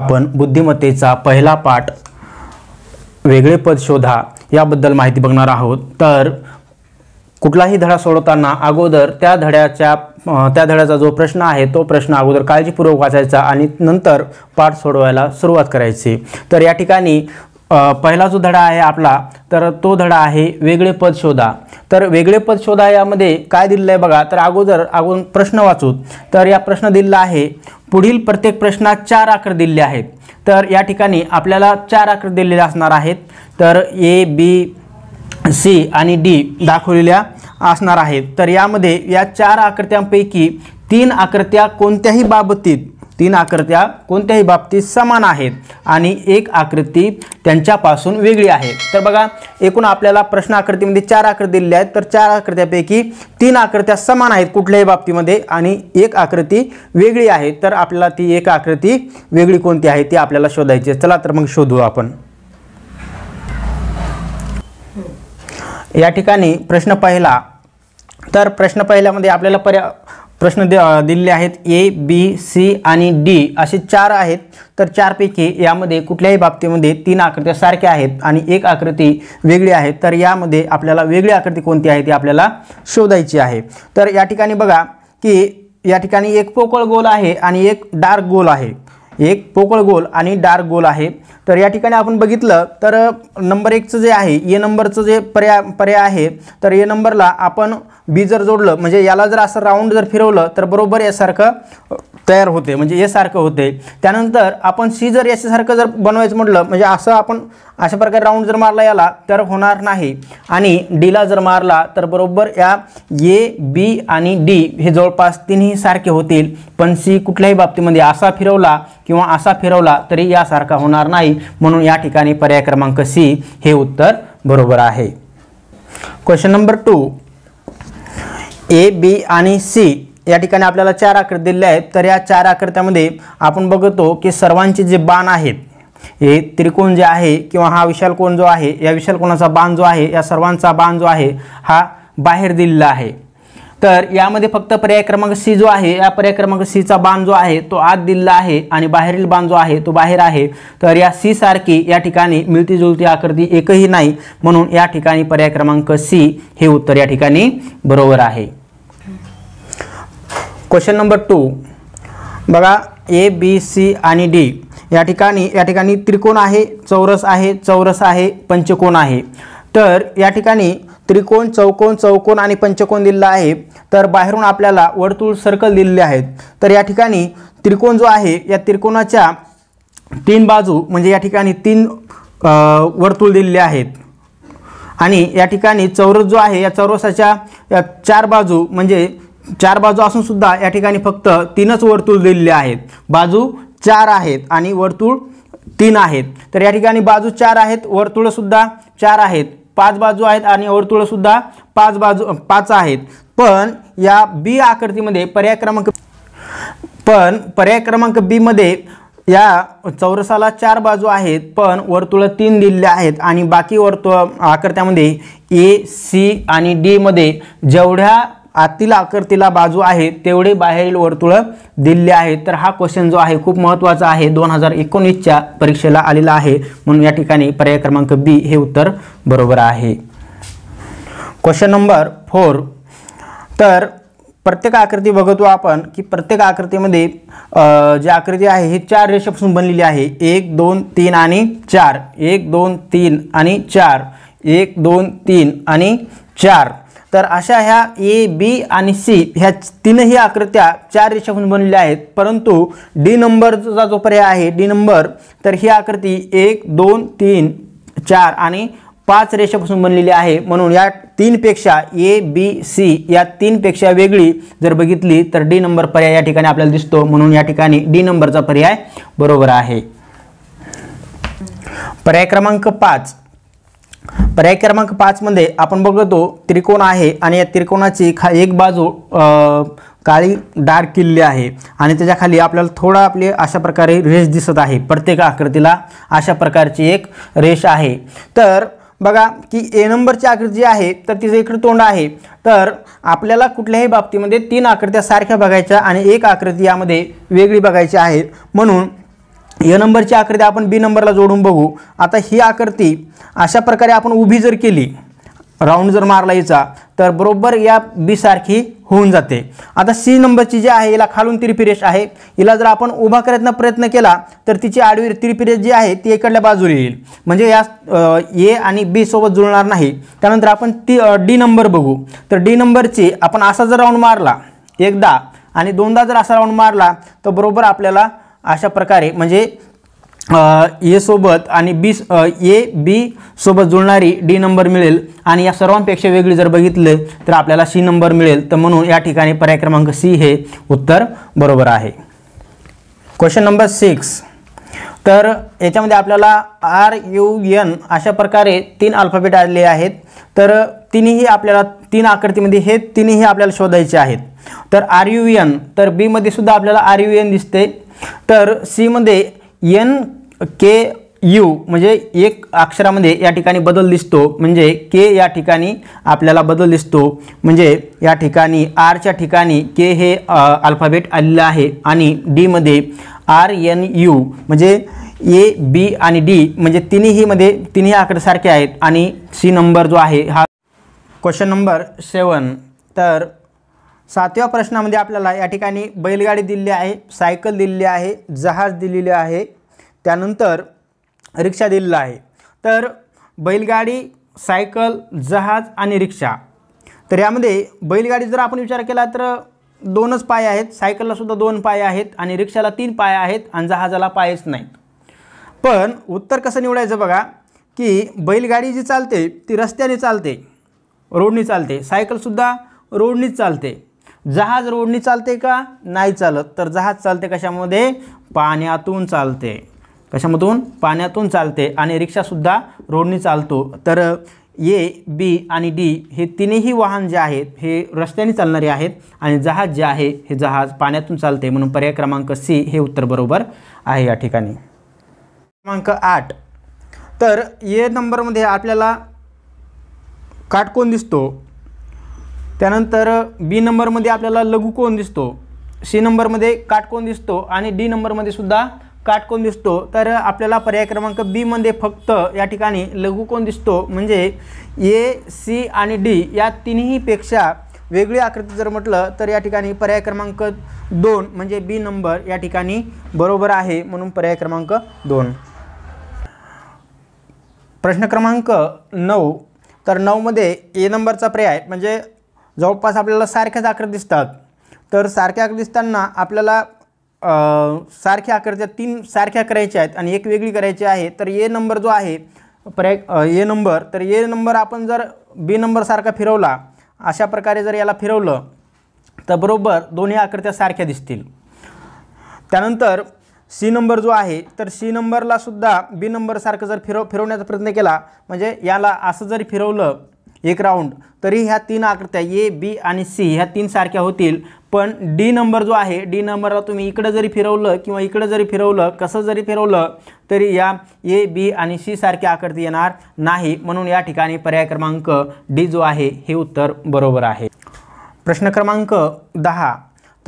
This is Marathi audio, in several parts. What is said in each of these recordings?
आपण बुद्धिमत्तेचा पहिला पाठ वेगळे पद शोधा याबद्दल माहिती बघणार आहोत तर कुठलाही धडा सोडवताना अगोदर त्या धड्याच्या त्या धड्याचा जो प्रश्न आहे तो प्रश्न अगोदर काळजीपूर्वक वाचायचा आणि नंतर पाठ सोडवायला सुरुवात करायची तर या ठिकाणी पहिला जो धडा आहे आपला तर तो धडा आहे वेगळे पद शोधा तर वेगळे पद शोधा यामध्ये काय दिलेलं आहे बघा तर अगोदर अगोदर प्रश्न वाचू तर या प्रश्न दिलेला आहे पुढील प्रत्येक प्रश्नात चार आकार दिले आहेत तर या ठिकाणी आपल्याला चार आकार दिलेले असणार आहेत तर ए बी सी आणि डी दाखवलेल्या असणार आहेत तर यामध्ये या चार आकृत्यांपैकी तीन आकृत्या कोणत्याही बाबतीत तीन आकृत्या कोणत्याही बाबतीत समान आहेत आणि एक आकृती त्यांच्यापासून वेगळी आहे तर बघा एकूण आपल्याला प्रश्न आकृतीमध्ये चार आकृती दिलेल्या आहेत तर चार आकृत्यापैकी तीन आकृत्या समान आहेत कुठल्याही बाबतीमध्ये आणि एक आकृती वेगळी आहे तर आपल्याला ती एक आकृती वेगळी कोणती आहे ती आपल्याला शोधायची चला तर मग शोधू आपण या ठिकाणी प्रश्न पहिला तर प्रश्न पहिल्यामध्ये आपल्याला पर्या प्रश्न दे दिलेले आहेत ए बी सी आणि डी असे चार आहेत तर चारपैकी यामध्ये कुठल्याही बाबतीमध्ये तीन आकृत्या सारख्या आहेत आणि एक आकृती वेगळी आहे तर यामध्ये आपल्याला वेगळी आकृती कोणती आहे ती आपल्याला शोधायची आहे तर या ठिकाणी बघा की या ठिकाणी एक पोकळ गोल आहे आणि एक डार्क गोल आहे एक पोकळ गोल आणि डार्क गोल आहे तर या ठिकाणी आपण बघितलं तर नंबर एकचं जे आहे ए नंबरचं जे पर्याय पर्याय आहे तर ए नंबरला आपण बी जर जोडलं म्हणजे याला जर असं राऊंड जर फिरवलं तर बरोबर यासारखं तयार होते म्हणजे यासारखं होते त्यानंतर आपण सी जर याच्यासारखं जर बनवायचं म्हटलं म्हणजे असं आपण अशा प्रकारे राऊंड जर मारला याला तर होणार नाही आणि डीला जर मारला तर बरोबर या ए बी आणि डी हे जवळपास तिन्ही सारखे होतील पण सी कुठल्याही बाबतीमध्ये असा फिरवला किंवा असा फिरवला तरी यासारखा होणार नाही म्हणून या ठिकाणी पर्याय क्रमांक सी हे उत्तर बरोबर आहे question number two A B आणि सी या ठिकाणी आपल्याला चार आकृती दिलेल्या आहेत तर या चार आकृत्यामध्ये आपण बघतो की सर्वांचे जे बाण आहेत हे त्रिकोण जे आहे किंवा हा विशाल कोण जो आहे या विशाल कोणाचा बाण जो आहे या सर्वांचा बाण जो आहे हा बाहेर दिलेला आहे तर यामध्ये फक्त पर्याय क्रमांक सी जो आहे या पर्याय क्रमांक सीचा बाण जो आहे तो आत दिलेला आहे आणि बाहेरील बाण जो आहे तो बाहेर आहे तर या सी सारखी या ठिकाणी मिळती जुळती आकृती एकही नाही म्हणून या ठिकाणी पर्याय क्रमांक सी हे उत्तर या ठिकाणी बरोबर आहे क्वेश्चन नंबर टू बघा ए बी सी आणि डी या ठिकाणी या ठिकाणी त्रिकोण आहे चौरस आहे चौरस आहे पंचकोण आहे तर या ठिकाणी त्रिकोण चौकोन चौकोन आणि पंचकोन दिलेला आहे तर बाहेरून आपल्याला वर्तुळ सर्कल दिलेले आहेत तर या ठिकाणी त्रिकोण जो आहे या त्रिकोणाच्या तीन बाजू म्हणजे या ठिकाणी तीन वर्तुळ दिलेले आहेत आणि या ठिकाणी चौरस जो आहे या चौरसाच्या या चार बाजू म्हणजे चार बाजू असूनसुद्धा या ठिकाणी फक्त तीनच वर्तुळ दिलेले आहेत बाजू चार आहेत आणि वर्तुळ तीन आहेत तर या ठिकाणी बाजू चार आहेत वर्तुळसुद्धा चार आहेत पाच बाजू आहेत आणि सुद्धा पाच बाजू पाच आहेत पण या बी आकृतीमध्ये पर्याय क्रमांक पण पर्याय क्रमांक बीमध्ये या चौरसाला चार बाजू आहेत पण वर्तुळ तीन दिलेले आहेत आणि बाकी वर्तुळ आकृत्यामध्ये ए सी आणि डीमध्ये जेवढ्या आतील आकृतीला बाजू आहे तेवढे बाहेरील वर्तुळ दिले आहे तर हा क्वेश्चन जो आहे खूप महत्त्वाचा आहे दोन हजार एकोणीसच्या परीक्षेला आलेला आहे म्हणून या ठिकाणी पर्याय क्रमांक बी हे उत्तर बरोबर आहे क्वेश्चन नंबर फोर तर प्रत्येक आकृती बघतो आपण की प्रत्येक आकृतीमध्ये जी आकृती आहे ही चार रेषेपासून बनलेली आहे एक दोन तीन आणि चार एक दोन तीन आणि चार एक दोन तीन आणि चार तर अशा ह्या ए बी आणि सी ह्या तीनही आकृत्या चार रेषाहून बनलेल्या आहेत परंतु डी नंबरचा जो पर्याय आहे डी नंबर तर ही आकृती एक दोन तीन चार आणि पाच रेषापासून बनलेली आहे म्हणून या तीनपेक्षा ए बी सी या तीनपेक्षा वेगळी जर बघितली तर डी नंबर पर्याय या ठिकाणी आपल्याला दिसतो म्हणून या ठिकाणी डी नंबरचा पर्याय बरोबर आहे पर्याय क्रमांक पाच पर्याय क्रमांक पाचमध्ये आपण बघतो त्रिकोण आहे आणि या त्रिकोणाची खा एक बाजू काळी डार्क किल्ली आहे आणि त्याच्या खाली आपल्याला थोडा आपले अशा प्रकारे रेष दिसत आहे प्रत्येक आकृतीला अशा प्रकारची एक रेष आहे तर बघा की ए नंबरची आकृती आहे तर तिचं इकडे तोंड आहे तर आपल्याला कुठल्याही बाबतीमध्ये तीन आकृत्या सारख्या बघायच्या आणि एक आकृती यामध्ये वेगळी बघायची आहे म्हणून य नंबरची आकृती आपण बी नंबरला जोडून बघू आता ही आकृती अशा प्रकारे आपण उभी जर केली राऊंड जर मारला हिचा तर बरोबर या बी सारखी होऊन जाते आता सी नंबरची जी आहे हिला खालून तिरपिरेश आहे हिला जर आपण उभा करण्याचा प्रयत्न केला तर तिची आडवी तिरपिरेश जी आहे ती इकडल्या बाजूला येईल म्हणजे या ए आणि बी सोबत जुळणार नाही त्यानंतर आपण ती डी नंबर बघू तर डी नंबरची आपण असा जर राऊंड मारला एकदा आणि दोनदा जर असा राऊंड मारला तर बरोबर आपल्याला अशा प्रकारे म्हणजे ए सोबत आणि बी ए बी सोबत जुळणारी डी नंबर मिळेल आणि या सर्वांपेक्षा वेगळी जर बघितले तर आपल्याला सी नंबर मिळेल तर म्हणून या ठिकाणी पर्याय क्रमांक सी हे उत्तर बरोबर आहे क्वेश्चन नंबर सिक्स तर याच्यामध्ये आपल्याला आर यू एन अशा प्रकारे तीन अल्फाबेट आले आहेत तर तिन्ही आपल्याला तीन आकृतीमध्ये हे तिन्ही आपल्याला शोधायचे आहेत तर आर यू एन तर बीमध्ये सुद्धा आपल्याला आर यू एन दिसते तर सीमध्ये एन के यू म्हणजे एक अक्षरामध्ये या ठिकाणी बदल दिसतो म्हणजे के या ठिकाणी आपल्याला बदल दिसतो म्हणजे या ठिकाणी आरच्या ठिकाणी के हे अल्फाबेट आलेलं आहे आणि डीमध्ये आर एन यू म्हणजे ए बी आणि डी म्हणजे तिन्हीमध्ये तिन्ही आकडे सारखे आहेत आणि सी नंबर जो आहे हा क्वेश्चन नंबर सेवन तर सातव्या प्रश्नामध्ये आपल्याला या ठिकाणी बैलगाडी दिलेली आहे सायकल दिलेली आहे जहाज दिलेले आहे त्यानंतर रिक्षा दिलेला आहे तर बैलगाडी सायकल जहाज आणि रिक्षा तर यामध्ये बैलगाडी जर आपण विचार केला तर दोनच पाय आहेत सायकललासुद्धा दोन पाय आहेत आणि रिक्षाला तीन पाय आहेत आणि जहाजाला पायच नाहीत पण उत्तर कसं निवडायचं बघा की बैलगाडी जी चालते ती रस्त्याने चालते रोडनी चालते सायकलसुद्धा रोडनीच चालते जहाज रोडनी चालते का नाही चालत तर जहाज चालते कशामध्ये पाण्यातून चालते कशामधून पाण्यातून चालते आणि रिक्षासुद्धा रोडनी चालतो तर ए बी आणि डी हे तिन्ही वाहन जे आहेत हे रस्त्याने चालणारे आहेत आणि जहाज जे आहे हे जहाज पाण्यातून चालते म्हणून पर्याय क्रमांक सी हे उत्तर बरोबर आहे या ठिकाणी क्रमांक आठ तर ए नंबरमध्ये आपल्याला काटकोन दिसतो त्यानंतर बी नंबरमध्ये आपल्याला लघुकोन दिसतो सी नंबरमध्ये काटकोन दिसतो आणि डी नंबरमध्ये सुद्धा काटकोन दिसतो तर आपल्याला पर्याय क्रमांक बीमध्ये फक्त या ठिकाणी लघुकोन दिसतो म्हणजे ए सी आणि डी या तिन्हीपेक्षा वेगळी आकृती जर म्हटलं तर या ठिकाणी पर्याय क्रमांक दोन म्हणजे बी नंबर या ठिकाणी बरोबर आहे म्हणून पर्याय क्रमांक दोन प्रश्न क्रमांक नऊ तर नऊमध्ये ए नंबरचा पर्याय म्हणजे जवळपास आपल्याला सारख्याच आकृती दिसतात तर सारख्या आकृत दिसताना आपल्याला सारख्या आकृत्या तीन सारख्या करायच्या आहेत आणि एक वेगळी करायची आहे तर ए नंबर जो आहे पर्याय ए नंबर तर ए नंबर आपण जर बी नंबरसारखा फिरवला अशा प्रकारे जर याला फिरवलं तर बरोबर दोन्ही आकृत्या सारख्या दिसतील त्यानंतर सी नंबर जो आहे तर सी नंबरलासुद्धा बी नंबरसारखं जर फिरव फिरवण्याचा प्रयत्न केला म्हणजे याला असं जरी फिरवलं एक राऊंड तरी ह्या तीन आकृत्या ए बी आणि सी ह्या तीन सारख्या होतील पण डी नंबर जो आहे डी नंबरला तुम्ही इकडं जरी फिरवलं किंवा इकडं जरी फिरवलं कसं जरी फिरवलं तरी या ए बी आणि सी सारख्या आकृती येणार नाही म्हणून या ठिकाणी पर्याय क्रमांक डी जो आहे हे उत्तर बरोबर आहे प्रश्न क्रमांक दहा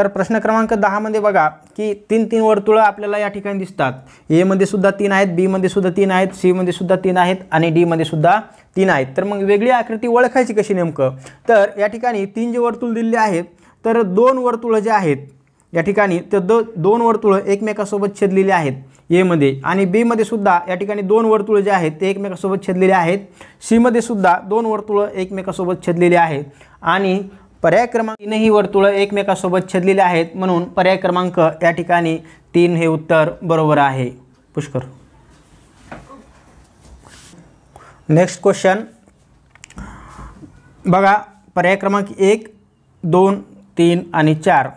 तर प्रश्न क्रमांक दहामध्ये बघा की तीन तीन वर्तुळं आपल्याला या ठिकाणी दिसतात एमध्ये सुद्धा तीन आहेत बीमध्ये सुद्धा तीन आहेत सीमध्ये सुद्धा तीन आहेत आणि डीमध्ये सुद्धा तीन आहेत तर मग वेगळी आकृती ओळखायची कशी नेमकं तर या ठिकाणी तीन जे वर्तुळ दिलेले आहेत तर दोन वर्तुळं जे आहेत या ठिकाणी तर द दोन वर्तुळं एकमेकासोबत छेदलेली आहेत एमध्ये आणि बीमध्ये सुद्धा या ठिकाणी दोन वर्तुळं जे आहेत ते एकमेकासोबत छेदलेले आहेत सीमध्ये सुद्धा दोन वर्तुळं एकमेकासोबत छेदलेली आहेत आणि पर्याय क्रमांक तीनही वर्तुळं एकमेकासोबत छेदलेली आहेत म्हणून पर्याय क्रमांक या ठिकाणी तीन हे उत्तर बरोबर आहे पुष्कर नेक्स्ट क्वेश्चन बघा पर्याय क्रमांक एक दोन तीन आणि चार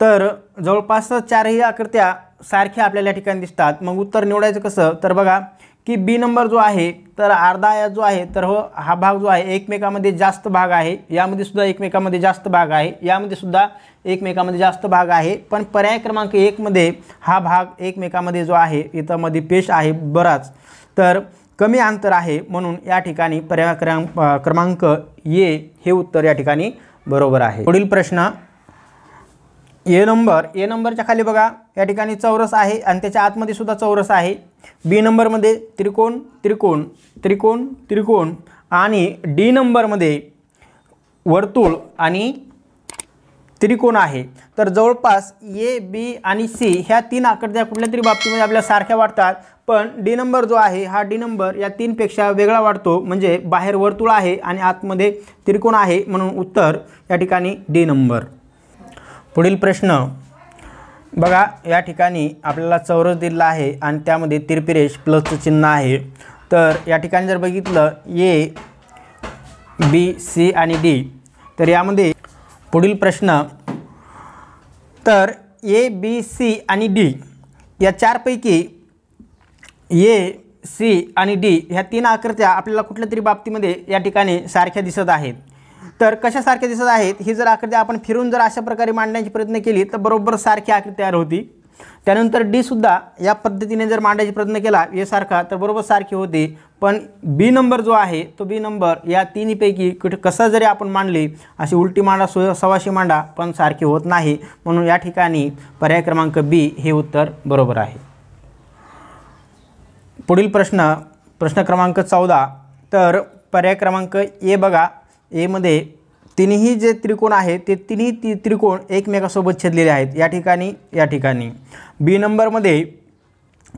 तर जवळपास चारही आकृत्या सारख्या आपल्याला ठिकाणी दिसतात मग उत्तर निवडायचं कसं तर बघा की बी नंबर जो आहे तर अर्धा या जो आहे तर हो हा भाग जो आहे एकमेकामध्ये जास्त भाग आहे यामध्ये सुद्धा एकमेकामध्ये जास्त भाग आहे यामध्ये सुद्धा एकमेकामध्ये जास्त भाग आहे पण पर्याय क्रमांक एकमध्ये हा भाग एकमेकामध्ये जो आहे इथंमध्ये पेश आहे बराच तर कमी अंतर आहे म्हणून या ठिकाणी पर्याय क्रमांक ये हे उत्तर या ठिकाणी बरोबर आहे पुढील प्रश्न ए नंबर ए नंबरच्या खाली बघा या ठिकाणी चौरस आहे आणि त्याच्या आतमध्ये सुद्धा चौरस आहे बी नंबरमध्ये त्रिकोण त्रिकोण त्रिकोण त्रिकोण आणि डी नंबरमध्ये वर्तुळ आणि त्रिकोण आहे तर जवळपास ए बी आणि सी ह्या तीन आकृत्या कुठल्या तरी बाबतीमध्ये आपल्या सारख्या वाटतात पण डी नंबर जो आहे हा डी नंबर या तीनपेक्षा वेगळा वाटतो म्हणजे बाहेर वर्तुळ आहे आणि आतमध्ये त्रिकोण आहे म्हणून उत्तर या ठिकाणी डी नंबर पुढील प्रश्न बघा या ठिकाणी आपल्याला चौरस दिलेला आहे आणि त्यामध्ये तिरपिरेश प्लसचं चिन्ह आहे तर या ठिकाणी जर बघितलं ए बी सी आणि डी तर यामध्ये पुढील प्रश्न तर ए बी सी आणि डी या चारपैकी ए सी आणि डी ह्या तीन आकृत्या आपल्याला कुठल्या तरी बाबतीमध्ये या ठिकाणी सारख्या दिसत आहेत तर कशासारखे दिसत आहेत ही जर आकृती आपण फिरून जर अशा प्रकारे मांडण्याची प्रयत्न केली तर बरोबर सारखी आकृती तयार होती त्यानंतर डी सुद्धा या पद्धतीने जर मांडायचा प्रयत्न केला सारखा तर बरोबर सारखी होती पण बी नंबर जो आहे तो बी नंबर या तिन्हीपैकी कुठे कसा जरी आपण मांडली अशी उलटी मांडा सोय सवाशी मांडा पण सारखी होत नाही म्हणून या ठिकाणी पर्याय क्रमांक बी हे उत्तर बरोबर आहे पुढील प्रश्न प्रश्न क्रमांक चौदा तर पर्याय क्रमांक ए बघा एमध्ये तिन्ही जे त्रिकोण आहेत ते तिन्ही ती त्रिकोण एकमेकासोबत छेदलेले आहेत या ठिकाणी या ठिकाणी बी नंबरमध्ये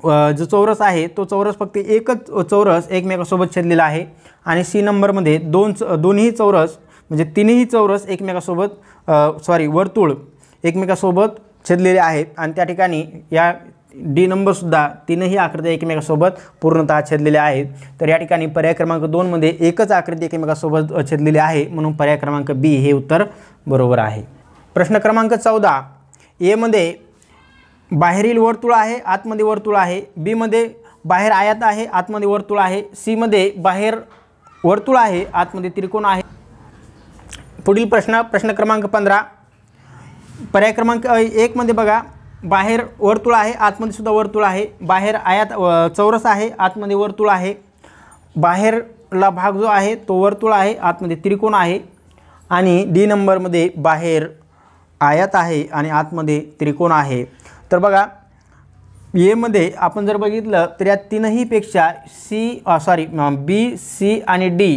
जो चौरस आहे तो चौरस फक्त एकच चौरस एकमेकासोबत छेदलेला आहे आणि सी नंबरमध्ये दोन दोन्ही चौरस म्हणजे तिन्ही चौरस एकमेकासोबत सॉरी वर्तुळ एकमेकासोबत छेदलेले आहेत आणि त्या ठिकाणी या डी नंबरसुद्धा तीनही आकृत्या एकमेकासोबत पूर्णतः छेदलेल्या आहेत तर या ठिकाणी पर्याय क्रमांक दोनमध्ये एकच आकृती एकमेकासोबत छेदलेली आहे म्हणून पर्याय क्रमांक बी हे उत्तर बरोबर आहे प्रश्न क्रमांक चौदा एमध्ये बाहेरील वर्तुळ आहे आतमध्ये वर्तुळ आहे बीमध्ये बाहेर आयात आहे आतमध्ये वर्तुळ आहे सीमध्ये बाहेर वर्तुळ आहे आतमध्ये त्रिकोण आहे पुढील प्रश्न प्रश्न क्रमांक पंधरा पर्याय क्रमांक एकमध्ये बघा बाहेर वर्तुळ आहे आतमध्ये सुद्धा वर्तुळ आहे बाहेर आयात चौरस आहे आतमध्ये वर्तुळ आहे बाहेरला भाग जो आहे तो वर्तुळ आहे आतमध्ये त्रिकोण आहे आणि डी नंबरमध्ये बाहेर आयात आहे आणि आतमध्ये त्रिकोण आहे तर बघा येमध्ये आपण जर बघितलं तर या तीनहीपेक्षा सी सॉरी बी सी आणि डी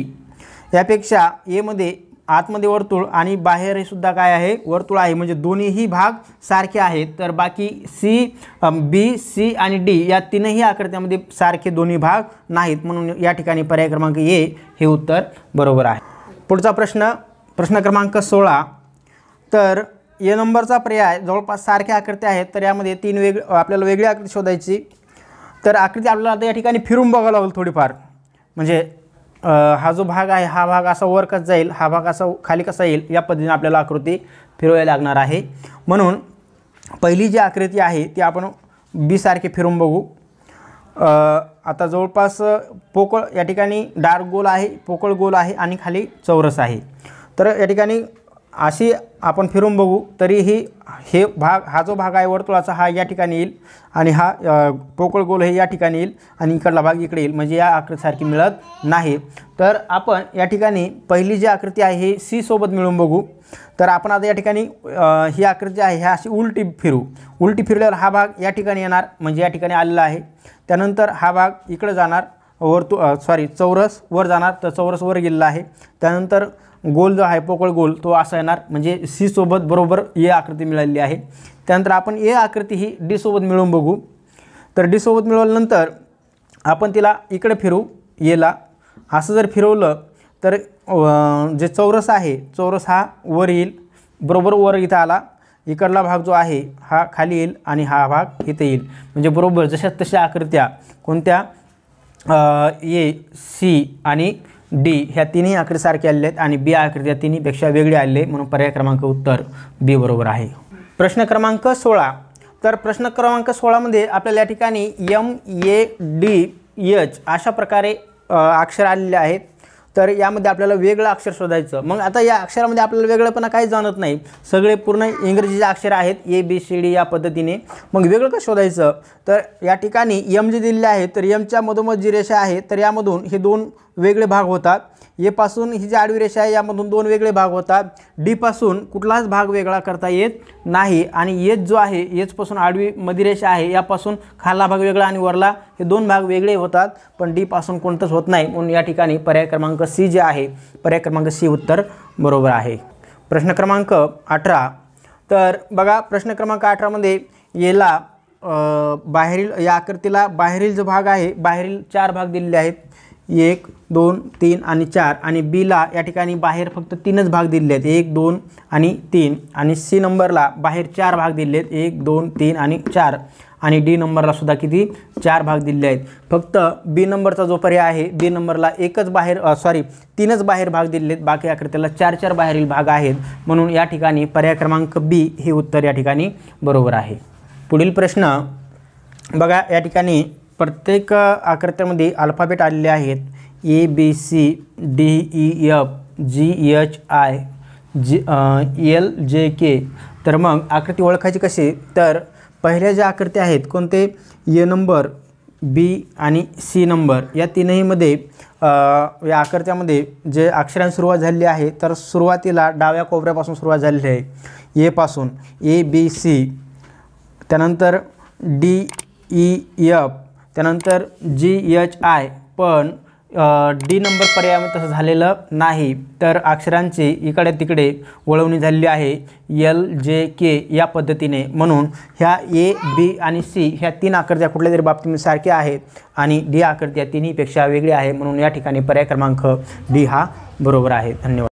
यापेक्षा एमध्ये आतमध्ये वर्तुळ आणि बाहेर हे सुद्धा काय आहे वर्तुळ आहे म्हणजे दोन्हीही भाग सारखे आहेत तर बाकी सी बी सी आणि डी या तीनही आकृत्यामध्ये सारखे दोन्ही भाग नाहीत म्हणून या ठिकाणी पर्याय क्रमांक ए हे उत्तर बरोबर आहे पुढचा प्रश्न प्रश्न क्रमांक सोळा तर ए नंबरचा पर्याय जवळपास सारख्या आकृत्या आहेत तर यामध्ये तीन वेग आपल्याला वेगळी आकृती शोधायची तर आकृती आपल्याला आता या ठिकाणी फिरून बघावं लागेल थोडीफार म्हणजे हा जो भाग आहे हा भाग असा वर कसा जाईल हा भाग असा खाली कसा येईल या पद्धतीने आपल्याला आकृती फिरवावी लागणार आहे म्हणून पहिली जी आकृती आहे ती आपण सारखी फिरून बघू आता जवळपास पोकळ या ठिकाणी डार्क गोल आहे पोकळ गोल आहे आणि खाली चौरस आहे तर या ठिकाणी अशी आपण फिरून बघू तरीही हे भाग हा जो भाग आहे वर्तुळाचा हा या ठिकाणी येईल आणि हा पोकळ गोल हे या ठिकाणी येईल आणि इकडला भाग इकडे येईल म्हणजे या आकृतीसारखी मिळत नाही तर आपण या ठिकाणी पहिली जी आकृती आहे ही सी सोबत मिळून बघू तर आपण आता या ठिकाणी ही आकृती आहे ह्या अशी उलटी फिरू उलटी फिरल्यावर हा भाग या ठिकाणी येणार म्हणजे या ठिकाणी आलेला आहे त्यानंतर हा भाग इकडं जाणार वर्तु सॉरी चौरस वर जाणार तर चौरस वर गेलेला आहे त्यानंतर गोल जो पोकळ गोल तो असा येणार म्हणजे सीसोबत बरोबर ए आकृती मिळालेली आहे त्यानंतर आपण ए आकृती ही डी सोबत मिळवून बघू तर डीसोबत मिळवल्यानंतर आपण तिला इकडे फिरू येला असं जर फिरवलं तर जे चौरस आहे चौरस हा वर येईल बरोबर वर इथं आला इकडला भाग जो आहे हा खाली येईल आणि हा भाग इथे येईल म्हणजे बरोबर जशा तशा आकृत्या कोणत्या ए सी आणि डी ह्या तिन्ही आकडे सारखे आलेले आहेत आणि बी आकडे त्या तिन्हीपेक्षा वेगळे आलेले म्हणून पर्याय क्रमांक उत्तर बी बरोबर आहे प्रश्न क्रमांक सोळा तर प्रश्न क्रमांक सोळामध्ये आपल्याला या ठिकाणी यम ए डी एच अशा प्रकारे अक्षर आलेले आहेत तर यामध्ये आपल्याला वेगळं अक्षर शोधायचं मग आता या अक्षरामध्ये आपल्याला वेगळंपणा काही जाणत नाही सगळे पूर्ण इंग्रजीचे अक्षर आहेत ए बी सी डी या पद्धतीने मग वेगळं का शोधायचं तर या ठिकाणी यम जे दिलेले आहे तर यमच्या मधोमध जी रेषा आहे तर यामधून हे दोन वेगळे भाग होतात येपासून ही जी आडवी रेषा आहे यामधून दोन वेगळे भाग होतात डीपासून कुठलाच भाग वेगळा करता येत नाही आणि येच जो आहे येचपासून आडवी मधी रेषा आहे यापासून खाला भाग वेगळा आणि वरला हे दोन भाग वेगळे होतात पण डीपासून कोणतंच होत नाही म्हणून या ठिकाणी पर्याय क्रमांक सी जे आहे पर्याय क्रमांक सी उत्तर बरोबर आहे प्रश्न क्रमांक अठरा तर बघा प्रश्न क्रमांक अठरामध्ये येला बाहेरील या आकृतीला बाहेरील जो भाग आहे बाहेरील चार भाग दिलेले आहेत एक दोन तीन आणि चार आणि बीला या ठिकाणी बाहेर फक्त तीनच भाग दिले आहेत एक दोन आणि तीन आणि सी नंबरला बाहेर चार भाग दिले आहेत एक दोन तीन आणि चार आणि डी नंबरला सुद्धा किती चार भाग दिले आहेत फक्त बी नंबरचा जो पर्याय आहे बी नंबरला एकच बाहेर सॉरी तीनच बाहेर भाग दिले आहेत बाकी आकृत्याला चार चार बाहेरील भाग आहेत म्हणून या ठिकाणी पर्याय क्रमांक बी हे उत्तर या ठिकाणी बरोबर आहे पुढील प्रश्न बघा या ठिकाणी प्रत्येक आकृत्यामध्ये अल्फाबेट आलेले आहेत A B C D E F G H I G L J K तर मग आकृती ओळखायची कशी तर पहिल्या ज्या आकृत्या आहेत कोणते ए नंबर बी आणि सी नंबर या तीनहीमध्ये या आकृत्यामध्ये जे अक्षरांनी सुरुवात झालेली आहे तर सुरुवातीला डाव्या कोपऱ्यापासून सुरुवात झालेली आहे एपासून ए बी सी त्यानंतर डी ई एफ त्यानंतर जी एच आय पण डी नंबर पर्याय तसं झालेलं नाही तर अक्षरांची इकडे तिकडे वळवणी झालेली आहे एल जे के या पद्धतीने म्हणून ह्या ए बी आणि सी ह्या तीन आकृत्या कुठल्या तरी बाबतीमध्ये सारख्या आहेत आणि डी आकृत्या तिन्हीपेक्षा वेगळी आहे म्हणून या ठिकाणी पर्याय क्रमांक डी हा बरोबर आहे धन्यवाद